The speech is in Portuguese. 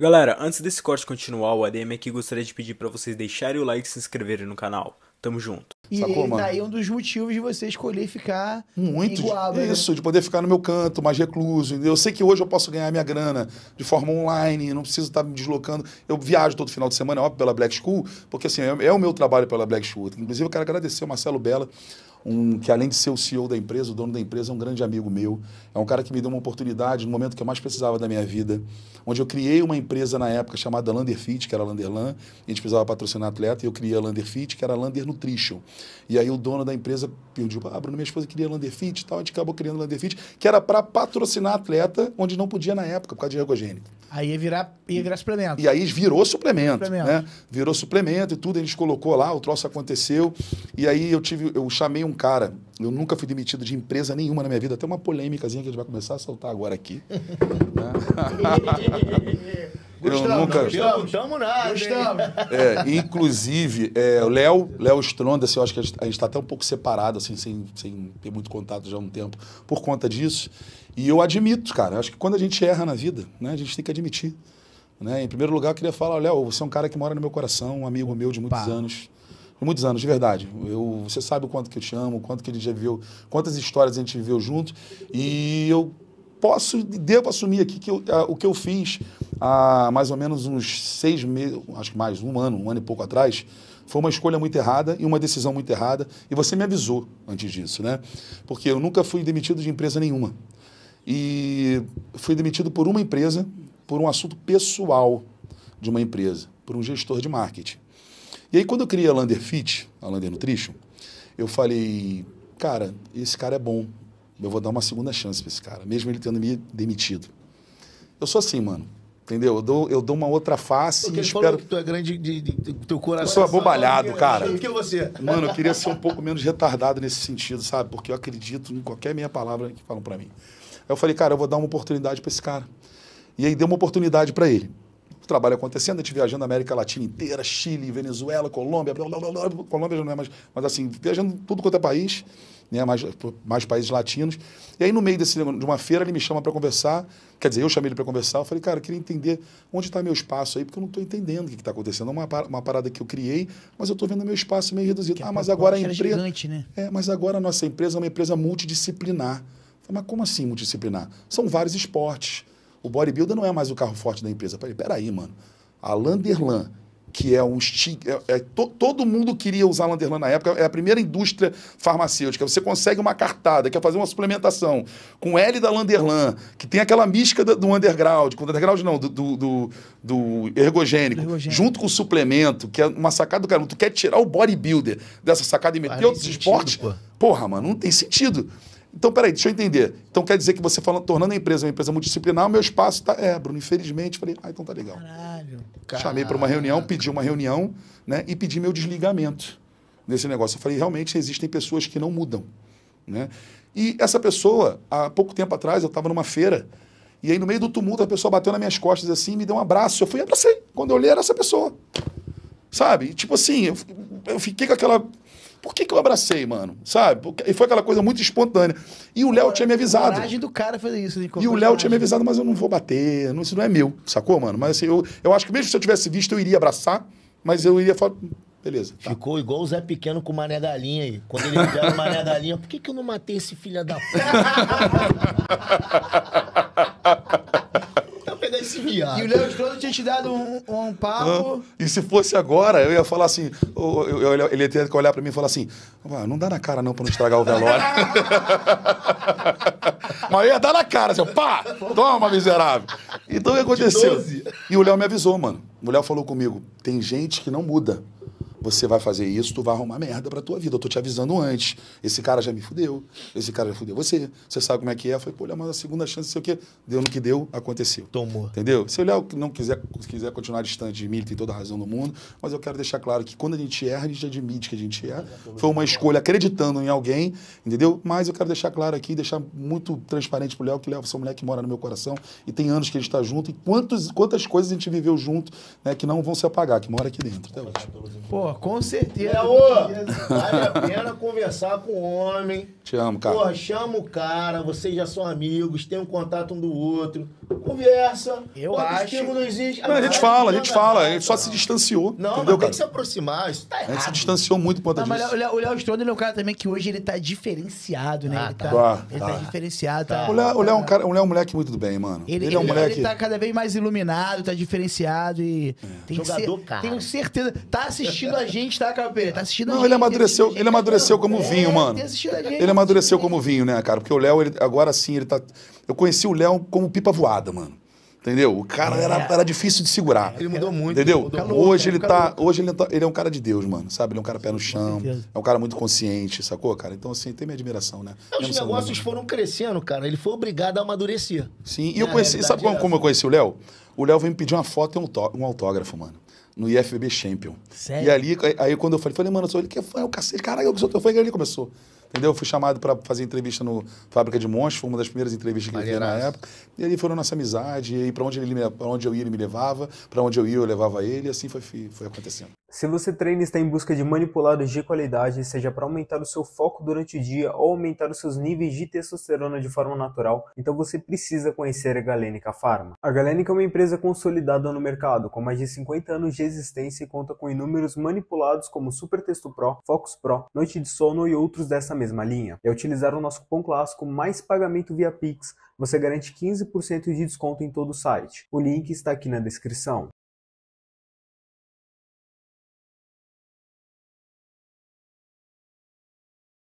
Galera, antes desse corte continuar, o ADM aqui gostaria de pedir para vocês deixarem o like e se inscreverem no canal. Tamo junto. E daí é, tá um dos motivos de você escolher ficar muito né? isso, né? de poder ficar no meu canto, mais recluso. Eu sei que hoje eu posso ganhar minha grana de forma online, não preciso estar tá me deslocando. Eu viajo todo final de semana, é óbvio, pela Black School, porque assim, é, é o meu trabalho pela Black School. Inclusive, eu quero agradecer o Marcelo Bela um que além de ser o CEO da empresa, o dono da empresa, é um grande amigo meu. É um cara que me deu uma oportunidade no momento que eu mais precisava da minha vida, onde eu criei uma empresa na época chamada Landerfit, que era Landerlan, a gente precisava patrocinar atleta, e eu criei a Landerfit, que era Lander Nutrition. E aí o dono da empresa pediu, ah, Bruno, minha esposa queria Landerfit e tal, a gente acabou criando Landerfit, que era para patrocinar atleta, onde não podia na época, por causa de ergogênico. Aí ia virar, ia virar suplemento. E aí virou suplemento, suplemento. Né? Virou suplemento e tudo, eles colocou lá, o troço aconteceu. E aí eu tive, eu chamei um cara, eu nunca fui demitido de empresa nenhuma na minha vida, até uma polêmicazinha que a gente vai começar a soltar agora aqui. né? eu nunca... gostamos, estamos nada. Gostamos. É, inclusive, é, Léo, Léo Stronda, assim, eu acho que a gente está até um pouco separado, assim, sem, sem ter muito contato já há um tempo, por conta disso. E eu admito, cara, acho que quando a gente erra na vida, né, a gente tem que admitir. Né? Em primeiro lugar, eu queria falar, Léo, você é um cara que mora no meu coração, um amigo meu de muitos Pá. anos. De muitos anos, de verdade. Eu, você sabe o quanto que eu te amo, o quanto que ele já viu, quantas histórias a gente viveu junto. E eu posso devo assumir aqui que eu, eh, o que eu fiz há mais ou menos uns seis meses, acho que mais, um ano, um ano e pouco atrás, foi uma escolha muito errada e uma decisão muito errada. E você me avisou antes disso, né? Porque eu nunca fui demitido de empresa nenhuma. E fui demitido por uma empresa, por um assunto pessoal de uma empresa, por um gestor de marketing. E aí, quando eu criei a Lander Fit, a Lander Nutrition, eu falei, cara, esse cara é bom, eu vou dar uma segunda chance para esse cara, mesmo ele tendo me demitido. Eu sou assim, mano. Entendeu? Eu dou, eu dou uma outra face Porque e espero. que tu é grande de, de, de, teu coração. Eu sou abobalhado, é cara. Que você? Mano, eu queria ser um pouco menos retardado nesse sentido, sabe? Porque eu acredito em qualquer meia palavra que falam para mim. Aí eu falei, cara, eu vou dar uma oportunidade para esse cara. E aí deu uma oportunidade para ele trabalho acontecendo, a gente viajando a América Latina inteira, Chile, Venezuela, Colômbia, blá, blá, blá, Colômbia já não é mais, mas assim, viajando tudo quanto é país, né, mais, mais países latinos. E aí, no meio desse, de uma feira, ele me chama para conversar, quer dizer, eu chamei ele para conversar, eu falei, cara, eu queria entender onde está meu espaço aí, porque eu não estou entendendo o que está acontecendo. É uma, uma parada que eu criei, mas eu estou vendo meu espaço meio reduzido. ah, é mas agora a empresa... Gigante, né? É, mas agora a nossa empresa é uma empresa multidisciplinar. Mas como assim multidisciplinar? São vários esportes o bodybuilder não é mais o carro forte da empresa. Peraí, peraí mano. A Landerlan, que é um É, é, to, todo mundo queria usar a Landerlan na época, é a primeira indústria farmacêutica. Você consegue uma cartada, quer fazer uma suplementação com L da Landerlan, que tem aquela mística do, do underground, com underground não, do, do, do ergogênico, ergogênico, junto com o suplemento, que é uma sacada do cara. Tu quer tirar o bodybuilder dessa sacada e meter outros esportes? Porra, mano, não tem sentido. Então, peraí, deixa eu entender. Então quer dizer que você falando, tornando a empresa uma empresa multidisciplinar, o meu espaço está, É, Bruno, infelizmente, falei, ah, então tá legal. Caralho. Chamei para uma reunião, pedi uma reunião, né? E pedi meu desligamento nesse negócio. Eu falei, realmente existem pessoas que não mudam. Né? E essa pessoa, há pouco tempo atrás, eu estava numa feira, e aí no meio do tumulto a pessoa bateu nas minhas costas assim, me deu um abraço. Eu fui e abracei. Quando eu olhei, era essa pessoa. Sabe? E, tipo assim, eu, eu fiquei com aquela por que, que eu abracei, mano? Sabe? E foi aquela coisa muito espontânea. E o Léo tinha me avisado. A do cara fazer isso. Né? E o Léo tinha me avisado, mas eu não vou bater, não, isso não é meu, sacou, mano? Mas assim, eu, eu acho que mesmo se eu tivesse visto, eu iria abraçar, mas eu iria falar, Beleza. Tá. Ficou igual o Zé Pequeno com o Mané aí. Quando ele deram o Mané por que, que eu não matei esse filho da puta? esse viado. E o Léo de Cloro tinha te dado um, um papo. e se fosse agora, eu ia falar assim. Eu, eu, eu, ele ia ter que olhar pra mim e falar assim: não dá na cara não pra não estragar o velório. Mas ia dar na cara, assim, pá! Toma, miserável! Então o que aconteceu? E o Léo me avisou, mano. O Léo falou comigo: tem gente que não muda você vai fazer isso, tu vai arrumar merda pra tua vida. Eu tô te avisando antes. Esse cara já me fudeu, esse cara já fudeu você. Você sabe como é que é. Foi, pô, olha, mas a segunda chance, sei o quê. Deu no que deu, aconteceu. Tomou. Entendeu? Se o Léo não quiser, quiser continuar distante de mim, ele tem toda a razão do mundo, mas eu quero deixar claro que quando a gente erra, a gente admite que a gente erra. Foi uma escolha acreditando em alguém, entendeu? Mas eu quero deixar claro aqui, deixar muito transparente pro Léo, que Léo, você é uma mulher que mora no meu coração e tem anos que a gente tá junto e quantos, quantas coisas a gente viveu junto, né, que não vão se apagar, que mora aqui dentro. Até tá hoje com certeza. É, vale a pena conversar com o homem. Te amo, cara. Porra, chama o cara, vocês já são amigos, tem um contato um do outro. Conversa. Eu Pô, acho. Não existe. Não, a gente fala, a gente fala. gente só se distanciou. Não, entendeu, mas tem que se aproximar. Isso tá errado. A gente se distanciou muito por conta disso. Mas o Léo Stronda é um cara também que hoje ele tá diferenciado, né? Ah, ele tá, tá, ele tá, tá diferenciado. Tá, o, Léo, é um tá. cara, o Léo é um moleque muito do bem, mano. Ele, ele é um ele, moleque... Ele tá cada vez mais iluminado, tá diferenciado e... É. Tem Jogador, cara. Tenho certeza. Tá assistindo a gente, tá, Capeta? Tá assistindo não, tá a gente. Ele amadureceu, ele, amadureceu como é, vinho, tá mano. Gente, ele amadureceu tá como vinho, né, cara? Porque o Léo, ele, agora sim, ele tá. Eu conheci o Léo como pipa voada, mano. Entendeu? O cara é. era, era difícil de segurar. Ele mudou muito. Entendeu? Mudou né? calor, hoje, ele tá, hoje ele Ele é um cara de Deus, mano. Sabe? Ele é um cara pé no chão. É um cara muito consciente, sacou, cara? Então, assim, tem minha admiração, né? Não, os negócios foram crescendo, cara. Ele foi obrigado a amadurecer. Sim, e eu conheci. Sabe como, é como eu assim. conheci o Léo? O Léo veio me pedir uma foto e um autógrafo, mano no IFBB Champion. Sério? E ali, aí, quando eu falei, falei, mano, eu sou ele que é fã, é o cacete, caralho, eu sou teu fã, e ali começou. Entendeu? fui chamado para fazer entrevista no Fábrica de Monstros, foi uma das primeiras entrevistas que ele fez na época. E aí foram nossa amizade, e para onde, ele, onde eu ia, ele me levava, para onde eu ia, eu levava ele, e assim foi, foi acontecendo. Se você treina e está em busca de manipulados de qualidade, seja para aumentar o seu foco durante o dia ou aumentar os seus níveis de testosterona de forma natural, então você precisa conhecer a Galenica Pharma. A Galenica é uma empresa consolidada no mercado, com mais de 50 anos de existência e conta com inúmeros manipulados como Super Testo Pro, Focus Pro, Noite de Sono e outros dessa mesma linha? É utilizar o nosso cupom clássico mais pagamento via Pix. Você garante 15% de desconto em todo o site. O link está aqui na descrição.